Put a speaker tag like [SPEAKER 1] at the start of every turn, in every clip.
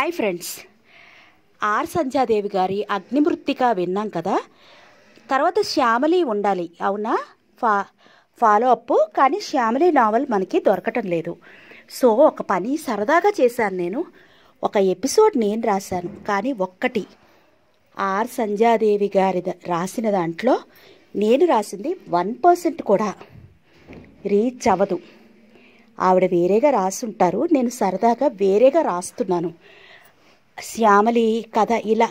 [SPEAKER 1] hi friends are Sandhya Devi గారి అగ్నిమృత్తిక విన్నాం కదా తర్వాత శ్యామలి ఉండాలి అవునా ఫా ఫాలో అప్ కానీ శ్యామలి నావల్ మనకి దొరకటం లేదు సో ఒక పని సరదాగా చేశాను నేను ఒక ఎపిసోడ్ నేను రాశాను కానీ ఒక్కటి ఆర్ సంధ్యాదేవి గారి రాసిన దాంట్లో నేను రాసింది వన్ పర్సెంట్ కూడా రీచ్ అవ్వదు ఆవిడ వేరేగా రాసుంటారు నేను సరదాగా వేరేగా రాస్తున్నాను శ్యామలి కథ ఇలా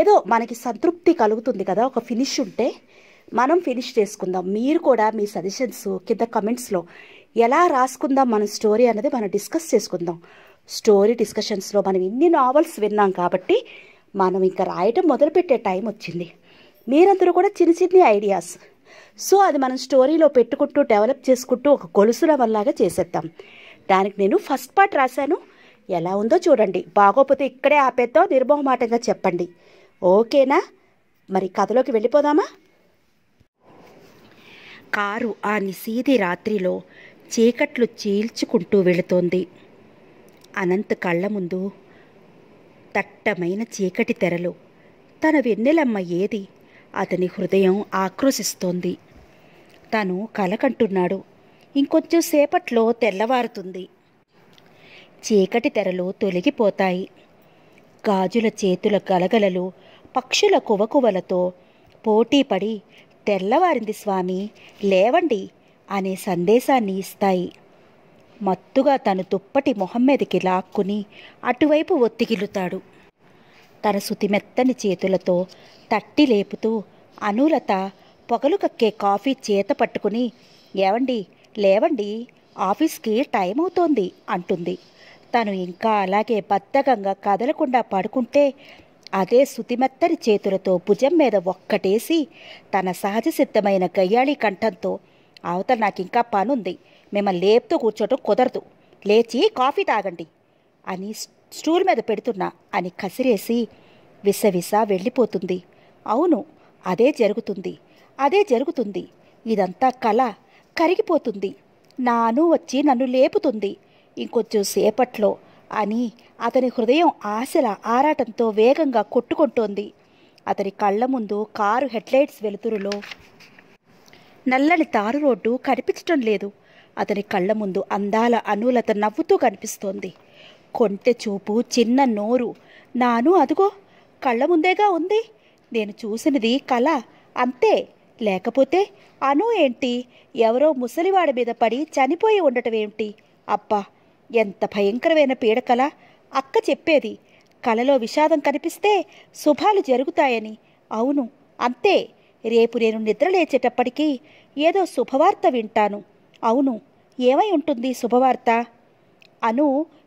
[SPEAKER 1] ఏదో మనకి సంతృప్తి కలుగుతుంది కదా ఒక ఫినిష్ ఉంటే మనం ఫినిష్ చేసుకుందాం మీరు కూడా మీ సజెషన్స్ కింద కమెంట్స్లో ఎలా రాసుకుందాం మన స్టోరీ అనేది మనం డిస్కస్ చేసుకుందాం స్టోరీ డిస్కషన్స్లో మనం ఇన్ని నావల్స్ విన్నాం కాబట్టి మనం ఇంకా రాయటం మొదలుపెట్టే టైం వచ్చింది మీరందరూ కూడా చిన్న చిన్న ఐడియాస్ సో అది మనం స్టోరీలో పెట్టుకుంటూ డెవలప్ చేసుకుంటూ ఒక గొలుసుల వల్లగా చేసేద్దాం దానికి నేను ఫస్ట్ పార్ట్ రాశాను ఎలా ఉందో చూడండి బాగోపోతే ఇక్కడే ఆపేద్దో నిర్మోహమాటంగా చెప్పండి ఓకేనా మరి కథలోకి వెళ్ళిపోదామా కారు ఆ నిశీది రాత్రిలో చీకట్లు చీల్చుకుంటూ వెళుతోంది అనంత్ కళ్ళ ముందు దట్టమైన చీకటి తెరలు తన వెన్నెలమ్మ ఏది అతని హృదయం ఆక్రోశిస్తోంది తను కలకంటున్నాడు ఇంకొంచెం సేపట్లో తెల్లవారుతుంది చీకటి తెరలు తొలగిపోతాయి గాజుల చేతుల గలగలలు పక్షుల కువకువలతో పోటీపడి తెల్లవారింది స్వామి లేవండి అనే సందేశాన్ని ఇస్తాయి మత్తుగా తను దుప్పటి మీదకి లాక్కుని అటువైపు ఒత్తిగిలుతాడు తన సుతిమెత్తని చేతులతో తట్టి లేపుతూ అనులత పొగలు కక్కే కాఫీ చేత పట్టుకుని ఏవండి లేవండి ఆఫీస్కి టైం అవుతోంది అంటుంది తను ఇంకా అలాగే బద్ధకంగా కదలకుండా పడుకుంటే అదే శుతిమెత్తని చేతులతో భుజం మీద ఒక్కటేసి తన సహజ సిద్ధమైన గయ్యాళి కంఠంతో అవతల నాకు ఇంకా పనుంది మిమ్మల్ని లేపుతూ కూర్చోటం కుదరదు లేచి కాఫీ తాగండి అని స్టూల్ మీద పెడుతున్నా అని కసిరేసి విసవిస వెళ్ళిపోతుంది అవును అదే జరుగుతుంది అదే జరుగుతుంది ఇదంతా కళ కరిగిపోతుంది నాను వచ్చి నన్ను లేపుతుంది ఇంకొంచెం సేపట్లో అని అతని హృదయం ఆశల ఆరాటంతో వేగంగా కొట్టుకుంటోంది అతని కళ్ళ ముందు కారు హెడ్లైట్స్ వెలుతురులో నల్లని తారు రోడ్డు కనిపించటం లేదు అతని కళ్ళ ముందు అందాల అనులత నవ్వుతూ కనిపిస్తోంది కొంటె చూపు చిన్న నోరు నాను అదుగో కళ్ళ ముందేగా ఉంది నేను చూసినది కళ అంతే లేకపోతే అను ఏంటి ఎవరో ముసలివాడి మీద పడి చనిపోయి ఉండటం అబ్బా ఎంత భయంకరమైన పీడకల అక్క చెప్పేది కలలో విషాదం కనిపిస్తే శుభాలు జరుగుతాయని అవును అంతే రేపు నేను నిద్రలేచేటప్పటికీ ఏదో శుభవార్త వింటాను అవును ఏమై ఉంటుంది శుభవార్త అను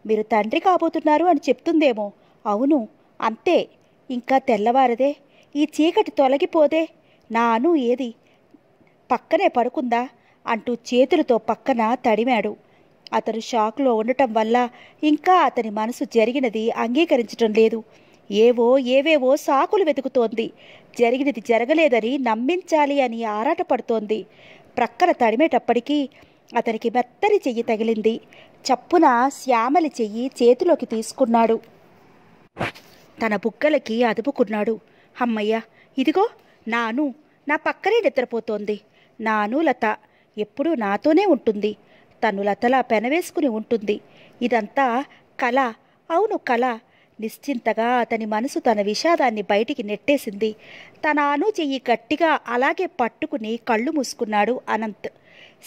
[SPEAKER 1] మీరు తండ్రి కాబోతున్నారు అని చెప్తుందేమో అవును అంతే ఇంకా తెల్లవారదే ఈ చీకటి తొలగిపోదే నాను ఏది పక్కనే పడుకుందా అంటూ చేతులతో పక్కన తడిమాడు అతను షాక్లో ఉండటం వల్ల ఇంకా అతని మనసు జరిగినది అంగీకరించడం లేదు ఏవో ఏవేవో సాకులు వెతుకుతోంది జరిగినది జరగలేదని నమ్మించాలి అని ఆరాటపడుతోంది ప్రక్కన తడిమేటప్పటికీ అతనికి మెత్తని చెయ్యి తగిలింది చప్పున శ్యామలి చెయ్యి చేతిలోకి తీసుకున్నాడు తన బుగ్గలకి అదుపుకున్నాడు అమ్మయ్య ఇదిగో నాను నా పక్కనే నిద్రపోతోంది నా అనులత ఎప్పుడూ నాతోనే ఉంటుంది తను లతలా పెనవేసుకుని ఉంటుంది ఇదంతా కళ అవును కళ నిశ్చింతగా అతని మనసు తన విషాదాన్ని బయటికి నెట్టేసింది తన అను చెయ్యి గట్టిగా అలాగే పట్టుకుని కళ్ళు మూసుకున్నాడు అనంత్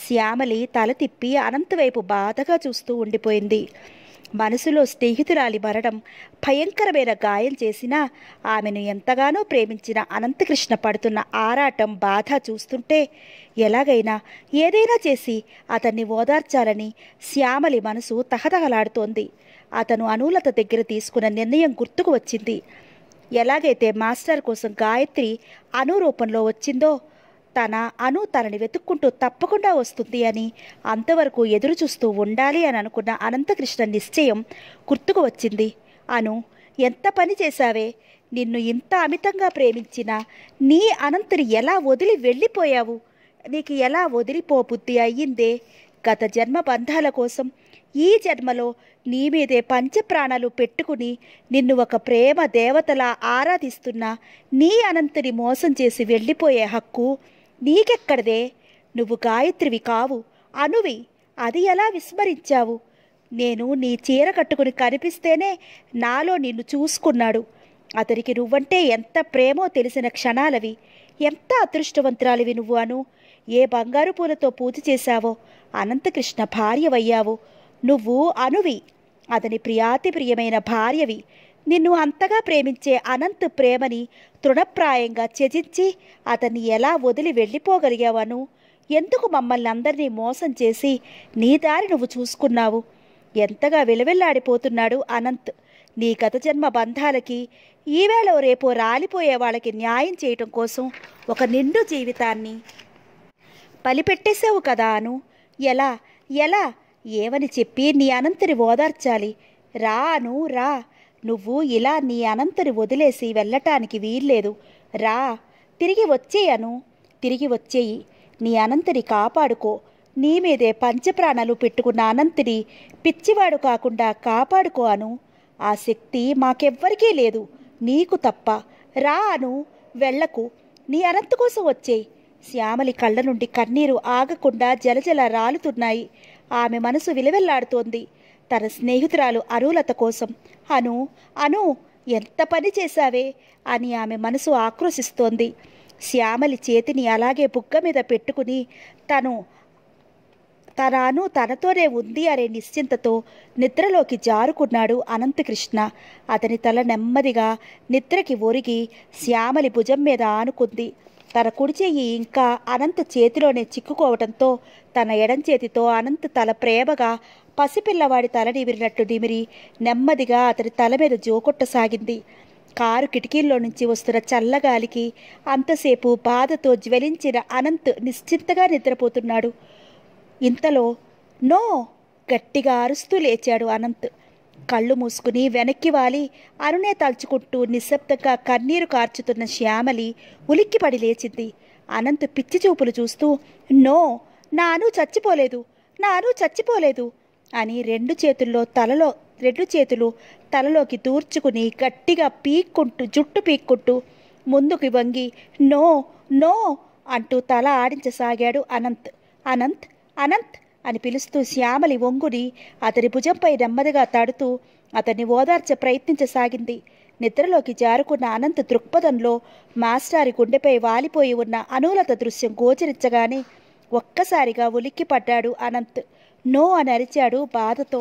[SPEAKER 1] శ్యామలి తల తిప్పి అనంత్ వైపు బాధగా చూస్తూ ఉండిపోయింది మనసులో స్నేహితురాలి మరణం భయంకరమైన గాయం చేసినా ఆమెను ఎంతగానో ప్రేమించిన అనంతకృష్ణ పడుతున్న ఆరాటం బాధ చూస్తుంటే ఎలాగైనా ఏదైనా చేసి అతన్ని ఓదార్చాలని శ్యామలి మనసు తహతహలాడుతోంది అతను అనులత దగ్గర తీసుకున్న నిర్ణయం గుర్తుకు వచ్చింది ఎలాగైతే మాస్టర్ కోసం గాయత్రి అనురూపంలో వచ్చిందో తన అను తనని వెతుక్కుంటూ తప్పకుండా వస్తుంది అని అంతవరకు ఎదురు చూస్తూ ఉండాలి అని అనుకున్న అనంతకృష్ణ నిశ్చయం గుర్తుకు వచ్చింది అను ఎంత పని చేశావే నిన్ను ఇంత అమితంగా ప్రేమించిన నీ అనంతుని ఎలా వదిలి వెళ్ళిపోయావు నీకు ఎలా వదిలిపోబుద్ధి అయ్యిందే గత జన్మ బంధాల కోసం ఈ జన్మలో నీ మీదే పంచప్రాణాలు పెట్టుకుని నిన్ను ఒక ప్రేమ దేవతలా ఆరాధిస్తున్న నీ అనంతుని మోసం చేసి వెళ్ళిపోయే హక్కు నీకెక్కడదే నువ్వు గాయత్రివి కావు అనువి అది ఎలా విస్మరించావు నేను నీ చీర కట్టుకుని కనిపిస్తేనే నాలో నిన్ను చూసుకున్నాడు అతనికి నువ్వంటే ఎంత ప్రేమో తెలిసిన క్షణాలవి ఎంత అదృష్టవంతురాలివి నువ్వు అను ఏ బంగారు పూలతో పూజ చేశావో అనంతకృష్ణ భార్యవయ్యావు నువ్వు అనువి అతని ప్రియాతి ప్రియమైన భార్యవి నిన్ను అంతగా ప్రేమించే అనంత్ ప్రేమని తృణప్రాయంగా త్యజించి అతన్ని ఎలా వదిలి వెళ్ళిపోగలిగావను ఎందుకు మమ్మల్ని అందరినీ మోసం చేసి నీ దారి నువ్వు చూసుకున్నావు ఎంతగా విలువెల్లాడిపోతున్నాడు అనంత్ నీ గత జన్మ బంధాలకి ఈవేళ రేపో రాలిపోయే వాళ్ళకి న్యాయం చేయటం కోసం ఒక నిండు జీవితాన్ని పలిపెట్టేసావు కదా అను ఎలా ఎలా ఏవని చెప్పి నీ అనంతుని ఓదార్చాలి రా అను రా నువ్వు ఇలా నీ అనంతరి వదిలేసి వెళ్ళటానికి వీల్లేదు రా తిరిగి వచ్చేయను తిరిగి వచ్చేయి నీ అనంతరి కాపాడుకో నీ మీదే పంచప్రాణాలు పెట్టుకున్న అనంతిని పిచ్చివాడు కాకుండా కాపాడుకో అను ఆ శక్తి మాకెవ్వరికీ లేదు నీకు తప్ప రా అను వెళ్లకు నీ అనంత కోసం వచ్చేయి శ్యామలి కళ్ళ నుండి కన్నీరు ఆగకుండా జలజల రాలుతున్నాయి ఆమె మనసు విలువెల్లాడుతోంది తన స్నేహితురాలు అరువులత కోసం అను అను ఎంత పని చేశావే అని ఆమె మనసు ఆక్రోశిస్తోంది శ్యామలి చేతిని అలాగే బుగ్గ మీద పెట్టుకుని తను తనాను తనతోనే ఉంది అనే నిశ్చింతతో నిద్రలోకి జారుకున్నాడు అనంతకృష్ణ అతని తల నెమ్మదిగా నిద్రకి ఒరిగి శ్యామలి భుజం మీద ఆనుకుంది తన కుడి చెయ్యి ఇంకా అనంత్ చేతిలోనే చిక్కుకోవడంతో తన ఎడం చేతితో అనంత్ తల ప్రేమగా పసిపిల్లవాడి తల నిమిరినట్లు డిమిరి నెమ్మదిగా అతని తల మీద జోకొట్టసాగింది కారు కిటికీల్లో నుంచి వస్తున్న చల్లగాలికి అంతసేపు బాధతో జ్వలించిన అనంత్ నిశ్చింతగా నిద్రపోతున్నాడు ఇంతలో నో గట్టిగా అరుస్తూ లేచాడు అనంత్ కళ్ళు మూసుకుని వెనక్కి వాలి అరుణే తలుచుకుంటూ నిశ్శబ్దంగా కన్నీరు కార్చుతున్న శ్యామలి ఉలిక్కిపడి లేచింది అనంత్ పిచ్చి చూపులు చూస్తూ నో నాను చచ్చిపోలేదు నాను చచ్చిపోలేదు అని రెండు చేతుల్లో తలలో రెండు చేతులు తలలోకి తూర్చుకుని గట్టిగా పీక్కుంటూ జుట్టు పీక్కుంటూ ముందుకు వంగి నో నో అంటూ తల ఆడించసాగాడు అనంత్ అనంత్ అనంత్ అని పిలుస్తూ శ్యామలి ఒంగుని అతని భుజంపై నెమ్మదిగా తాడుతూ అతన్ని ఓదార్చ ప్రయత్నించసాగింది నిద్రలోకి జారుకున్న అనంత్ దృక్పథంలో మాస్టారి గుండెపై వాలిపోయి ఉన్న అనులత దృశ్యం గోచరించగానే ఒక్కసారిగా ఉలిక్కిపడ్డాడు అనంత్ నో అని అరిచాడు బాధతో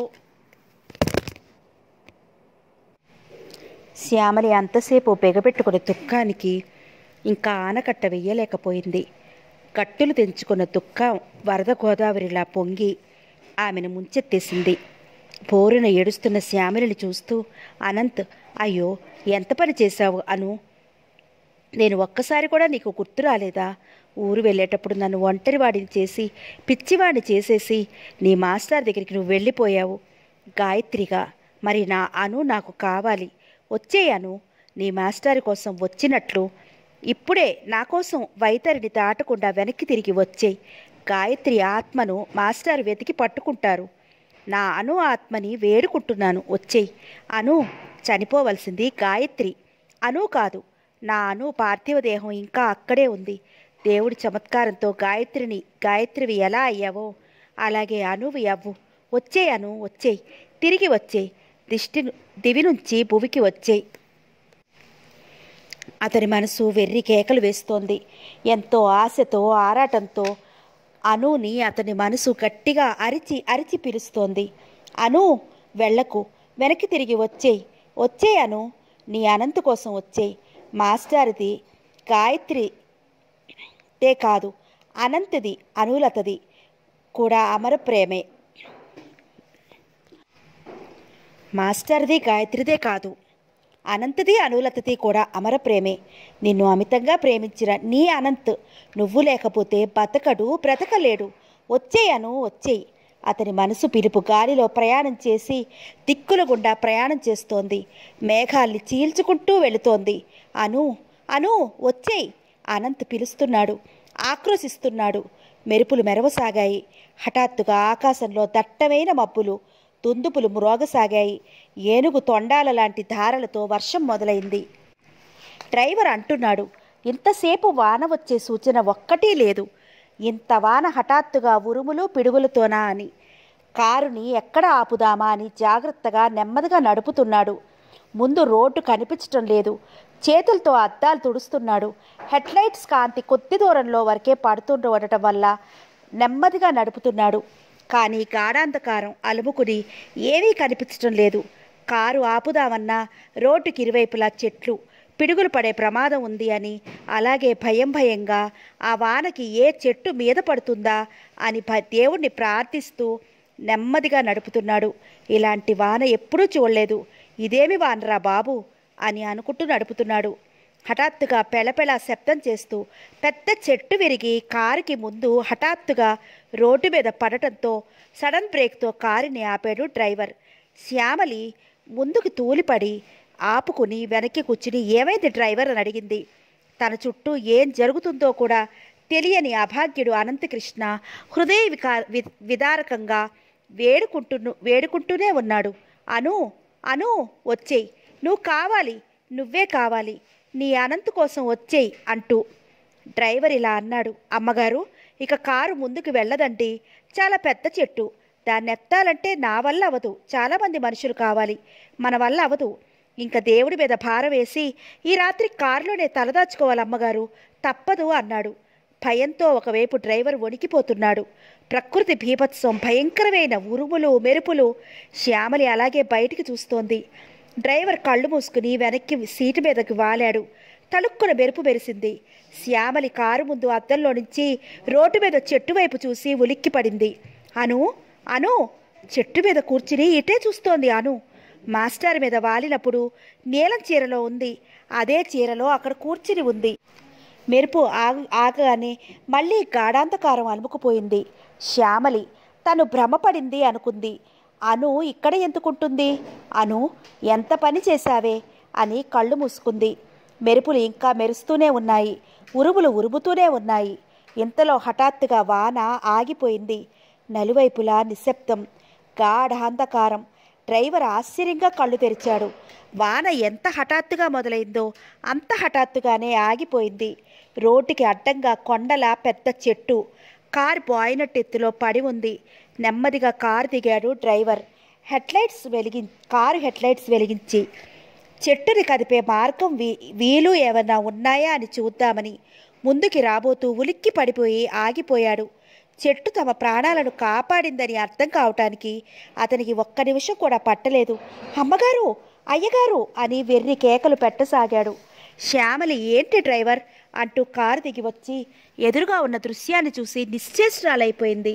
[SPEAKER 1] శ్యామలి అంతసేపు బెగబెట్టుకున్న దుఃఖానికి ఇంకా ఆనకట్ట వెయ్యలేకపోయింది కట్టులు తెంచుకున్న దుఃఖం వరద గోదావరిలా పొంగి ఆమెను ముంచెత్తేసింది పోరున ఏడుస్తున్న శ్యామలిని చూస్తూ అనంత్ అయ్యో ఎంత పని చేశావు అను నేను ఒక్కసారి కూడా నీకు గుర్తు రాలేదా ఊరు వెళ్ళేటప్పుడు నన్ను ఒంటరివాడిని చేసి పిచ్చివాడిని చేసేసి నీ మాస్టర్ దగ్గరికి నువ్వు వెళ్ళిపోయావు గాయత్రిగా మరి నా అను నాకు కావాలి వచ్చే అను నీ మాస్టర్ కోసం వచ్చినట్లు ఇప్పుడే నా కోసం వైతరిని దాటకుండా వెనక్కి తిరిగి వచ్చేయి గాయత్రి ఆత్మను మాస్టర్ వెతికి పట్టుకుంటారు నా అను ఆత్మని వేడుకుంటున్నాను వచ్చేయి అను చనిపోవలసింది గాయత్రి అను కాదు నా అను పార్థివదేహం దేహం ఇంకా అక్కడే ఉంది దేవుడి చమత్కారంతో గాయత్రిని గాయత్రివి ఎలా అయ్యావో అలాగే అనువి అవ్వు వచ్చే అను వచ్చేయి తిరిగి వచ్చేయి దిష్టి దివి నుంచి భువికి వచ్చేయి అతని మనసు వెర్రి కేకలు వేస్తోంది ఎంతో ఆశతో ఆరాటంతో అనుని అతని మనసు గట్టిగా అరిచి అరిచి పిలుస్తోంది అను వెళ్లకు వెనక్కి తిరిగి వచ్చేయి వచ్చేయను నీ అనంత కోసం వచ్చేయి మాస్టర్ది గాయత్రి కాదు అనంతది అనులతది కూడా అమర ప్రేమే మాస్టర్ది గాయత్రిదే కాదు అనంతది అనులతది కూడా అమర ప్రేమే నిన్ను అమితంగా ప్రేమించిన నీ అనంత్ నువ్వు లేకపోతే బతకడు బ్రతకలేడు వచ్చేయను వచ్చేయి అతని మనసు పిలుపు గాలిలో ప్రయాణం చేసి దిక్కుల గుండా ప్రయాణం చేస్తోంది మేఘాల్ని చీల్చుకుంటూ వెళుతోంది అను అను వచ్చేయి అనంత్ పిలుస్తున్నాడు ఆక్రోశిస్తున్నాడు మెరుపులు మెరవసాగాయి హఠాత్తుగా ఆకాశంలో దట్టమైన మబ్బులు తుందుపులు మ్రోగసాగాయి ఏనుగు తొండాల లాంటి ధారలతో వర్షం మొదలైంది డ్రైవర్ అంటున్నాడు ఇంతసేపు వాన వచ్చే సూచన ఒక్కటీ లేదు ఇంత వాన హఠాత్తుగా ఉరుములు పిడుగులతోనా అని కారుని ఎక్కడ ఆపుదామా అని జాగ్రత్తగా నెమ్మదిగా నడుపుతున్నాడు ముందు రోడ్డు కనిపించటం లేదు చేతులతో అద్దాలు తుడుస్తున్నాడు హెడ్లైట్స్ కాంతి కొద్ది దూరంలో వరకే పడుతుండటం వల్ల నెమ్మదిగా నడుపుతున్నాడు కానీ గాఢాంధకారం అలుముకుని ఏమీ కనిపించడం లేదు కారు ఆపుదామన్నా రోడ్డుకి ఇరువైపులా చెట్లు పిడుగులు పడే ప్రమాదం ఉంది అని అలాగే భయం భయంగా ఆ వానకి ఏ చెట్టు మీద పడుతుందా అని దేవుణ్ణి ప్రార్థిస్తూ నెమ్మదిగా నడుపుతున్నాడు ఇలాంటి వాన ఎప్పుడూ చూడలేదు ఇదేమి వానరా బాబు అని అనుకుంటూ నడుపుతున్నాడు హఠాత్తుగా పెళపెళ శబ్దం చేస్తూ పెద్ద చెట్టు విరిగి కారుకి ముందు హఠాత్తుగా రోడ్డు మీద పడటంతో సడన్ బ్రేక్తో కారుని ఆపాడు డ్రైవర్ శ్యామలి ముందుకు తూలిపడి ఆపుకుని వెనక్కి కూర్చుని ఏమైంది డ్రైవర్ అని అడిగింది తన చుట్టూ ఏం జరుగుతుందో కూడా తెలియని అభాగ్యుడు అనంతకృష్ణ హృదయ వికా విదారకంగా వేడుకుంటు వేడుకుంటూనే ఉన్నాడు అను అను వచ్చేయి నువ్వు కావాలి నువ్వే కావాలి నీ అనంత్ కోసం వచ్చేయి అంటూ డ్రైవర్ ఇలా అన్నాడు అమ్మగారు ఇక కారు ముందుకు వెళ్ళదండి చాలా పెద్ద చెట్టు దాన్ని ఎత్తాలంటే నా వల్ల అవదు చాలామంది మనుషులు కావాలి మన వల్ల అవదు ఇంకా దేవుడి మీద భారం వేసి ఈ రాత్రి కారులోనే తలదాచుకోవాలి అమ్మగారు తప్పదు అన్నాడు భయంతో ఒకవైపు డ్రైవర్ వణికిపోతున్నాడు ప్రకృతి భీభత్సం భయంకరమైన ఉరుములు మెరుపులు శ్యామలి అలాగే బయటికి చూస్తోంది డ్రైవర్ కళ్ళు మూసుకుని వెనక్కి సీటు మీదకి వాలాడు తలుక్కున మెరుపు మెరిసింది శ్యామలి కారు ముందు అద్దంలో నుంచి రోడ్డు మీద చెట్టు వైపు చూసి ఉలిక్కిపడింది అను అను చెట్టు మీద కూర్చుని ఇటే చూస్తోంది అను మాస్టర్ మీద వాలినప్పుడు నీలం చీరలో ఉంది అదే చీరలో అక్కడ కూర్చుని ఉంది మెరుపు ఆగు ఆగగానే మళ్ళీ గాఢాంధకారం అలుముకుపోయింది శ్యామలి తను భ్రమపడింది అనుకుంది అను ఇక్కడ ఎందుకుంటుంది అను ఎంత పని చేశావే అని కళ్ళు మూసుకుంది మెరుపులు ఇంకా మెరుస్తూనే ఉన్నాయి ఉరుములు ఉరుముతూనే ఉన్నాయి ఇంతలో హఠాత్తుగా వాన ఆగిపోయింది నలువైపులా నిశ్శబ్దం గాఢాంధకారం డ్రైవర్ ఆశ్చర్యంగా కళ్ళు తెరిచాడు వాన ఎంత హఠాత్తుగా మొదలైందో అంత హఠాత్తుగానే ఆగిపోయింది రోడ్డుకి అడ్డంగా కొండల పెద్ద చెట్టు కార్ బాయినట్ ఎత్తులో పడి ఉంది నెమ్మదిగా కారు దిగాడు డ్రైవర్ హెడ్లైట్స్ వెలిగి కారు హెడ్లైట్స్ వెలిగించి చెట్టుని కదిపే మార్గం వీ వీలు ఏమైనా ఉన్నాయా అని చూద్దామని ముందుకి రాబోతూ ఉలిక్కి పడిపోయి ఆగిపోయాడు చెట్టు తమ ప్రాణాలను కాపాడిందని అర్థం కావటానికి అతనికి ఒక్క నిమిషం కూడా పట్టలేదు అమ్మగారు అయ్యగారు అని వెర్రి కేకలు పెట్టసాగాడు శ్యామలి ఏంటి డ్రైవర్ అంటూ కారు దిగి వచ్చి ఎదురుగా ఉన్న దృశ్యాన్ని చూసి నిశ్చేష్టరాలైపోయింది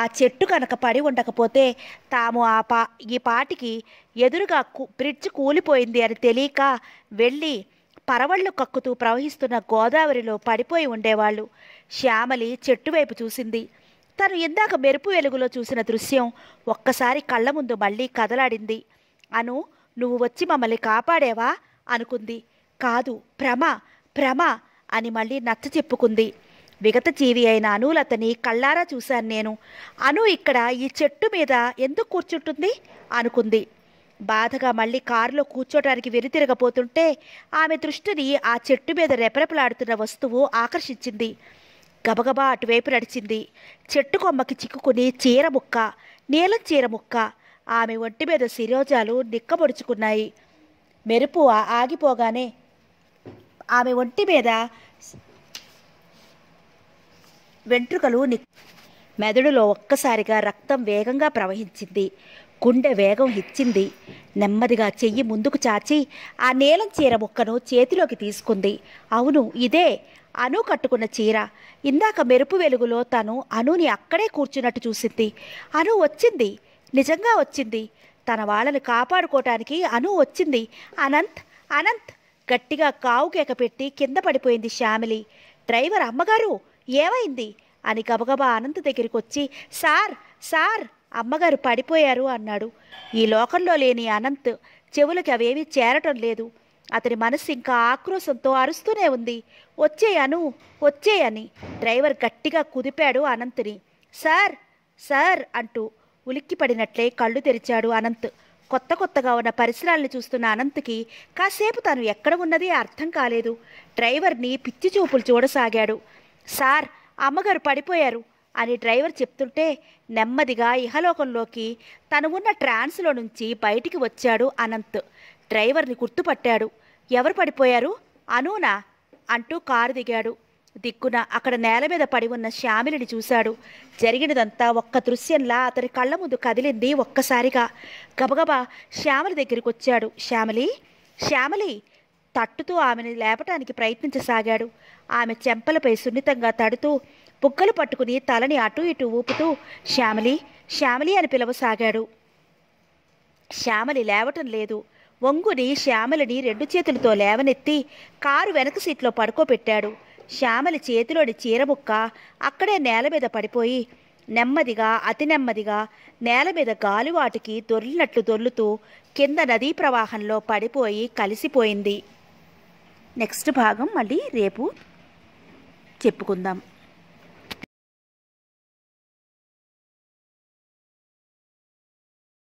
[SPEAKER 1] ఆ చెట్టు కనుక పడి ఉండకపోతే తాము ఆ పా ఈ పాటికి ఎదురుగా బ్రిడ్జ్ కూలిపోయింది అని తెలియక వెళ్ళి పరవళ్ళు కక్కుతూ ప్రవహిస్తున్న గోదావరిలో పడిపోయి ఉండేవాళ్ళు శ్యామలి చెట్టు వైపు చూసింది తను ఇందాక మెరుపు వెలుగులో చూసిన దృశ్యం ఒక్కసారి కళ్ళ ముందు మళ్ళీ కదలాడింది అను నువ్వు వచ్చి మమ్మల్ని కాపాడేవా అనుకుంది కాదు భ్రమ భ్రమ అని మళ్ళీ నచ్చ చెప్పుకుంది విగత జీవి అయిన అనులతని కళ్ళారా చూశాను నేను అను ఇక్కడ ఈ చెట్టు మీద ఎందుకు కూర్చుంటుంది అనుకుంది బాధగా మళ్ళీ కారులో కూర్చోటానికి వెరితిరగపోతుంటే ఆమె దృష్టిని ఆ చెట్టు మీద రెపరెపలాడుతున్న వస్తువు ఆకర్షించింది గబగబా అటువైపు నడిచింది చెట్టు కొమ్మకి చిక్కుకుని చీర ముక్క నీలం చీర ముక్క ఆమె ఒంటి మీద శిరోజాలు నిక్కబొడుచుకున్నాయి మెరుపు ఆగిపోగానే ఆమె ఒంటి మీద వెంట్రుకలు ని మెదడులో ఒక్కసారిగా రక్తం వేగంగా ప్రవహించింది గుండె వేగం హెచ్చింది నెమ్మదిగా చెయ్యి ముందుకు చాచి ఆ నీలం చీర ముక్కను చేతిలోకి తీసుకుంది అవును ఇదే అను కట్టుకున్న చీర ఇందాక మెరుపు వెలుగులో తను అనుని అక్కడే కూర్చున్నట్టు చూసింది అను వచ్చింది నిజంగా వచ్చింది తన వాళ్ళని కాపాడుకోవటానికి అను వచ్చింది అనంత్ అనంత్ గట్టిగా కావు కేకపెట్టి కింద పడిపోయింది శ్యామిలి డ్రైవర్ అమ్మగారు ఏమైంది అని గబగబా అనంత్ దగ్గరికి వచ్చి సార్ సార్ అమ్మగారు పడిపోయారు అన్నాడు ఈ లోకంలో లేని అనంత్ చెవులకి అవేమీ చేరటం లేదు అతని మనసు ఇంకా ఆక్రోశంతో అరుస్తూనే ఉంది వచ్చేయను వచ్చేయని డ్రైవర్ గట్టిగా కుదిపాడు అనంత్ని సార్ సార్ అంటూ ఉలిక్కిపడినట్లే కళ్ళు తెరిచాడు అనంత్ కొత్త కొత్తగా ఉన్న పరిసరాలను చూస్తున్న అనంత్కి కాసేపు తాను ఎక్కడ ఉన్నది అర్థం కాలేదు డ్రైవర్ని పిచ్చి చూపులు చూడసాగాడు సార్ అమ్మగారు పడిపోయారు అని డ్రైవర్ చెప్తుంటే నెమ్మదిగా ఇహలోకంలోకి తను ఉన్న ట్రాన్స్లో నుంచి బయటికి వచ్చాడు అనంత్ డ్రైవర్ని గుర్తుపట్టాడు ఎవరు పడిపోయారు అనూనా అంటూ కారు దిగాడు దిక్కున అక్కడ నేల మీద పడి ఉన్న శ్యామిలిని చూశాడు జరిగినదంతా ఒక్క దృశ్యంలా అతని కళ్ళ ముందు కదిలింది ఒక్కసారిగా గబగబా శ్యామలి దగ్గరికి వచ్చాడు శ్యామలి శ్యామలి తట్టుతూ ఆమెను లేపటానికి ప్రయత్నించసాగాడు ఆమె చెంపలపై సున్నితంగా తడుతూ బుగ్గలు పట్టుకుని తలని అటు ఇటు ఊపుతూ శ్యామలి శ్యామలి అని పిలవసాగాడు శ్యామలి లేవటం లేదు వంగుని శ్యామలిని రెండు చేతులతో లేవనెత్తి కారు వెనక సీట్లో పడుకోబెట్టాడు శ్యామల చేతిలోని చీరముక్క అక్కడే నేల మీద పడిపోయి నెమ్మదిగా అతి నెమ్మదిగా నేల మీద గాలివాటికి దొర్లినట్లు దొర్లుతూ కింద నదీ ప్రవాహంలో పడిపోయి కలిసిపోయింది నెక్స్ట్ భాగం మళ్ళీ రేపు చెప్పుకుందాం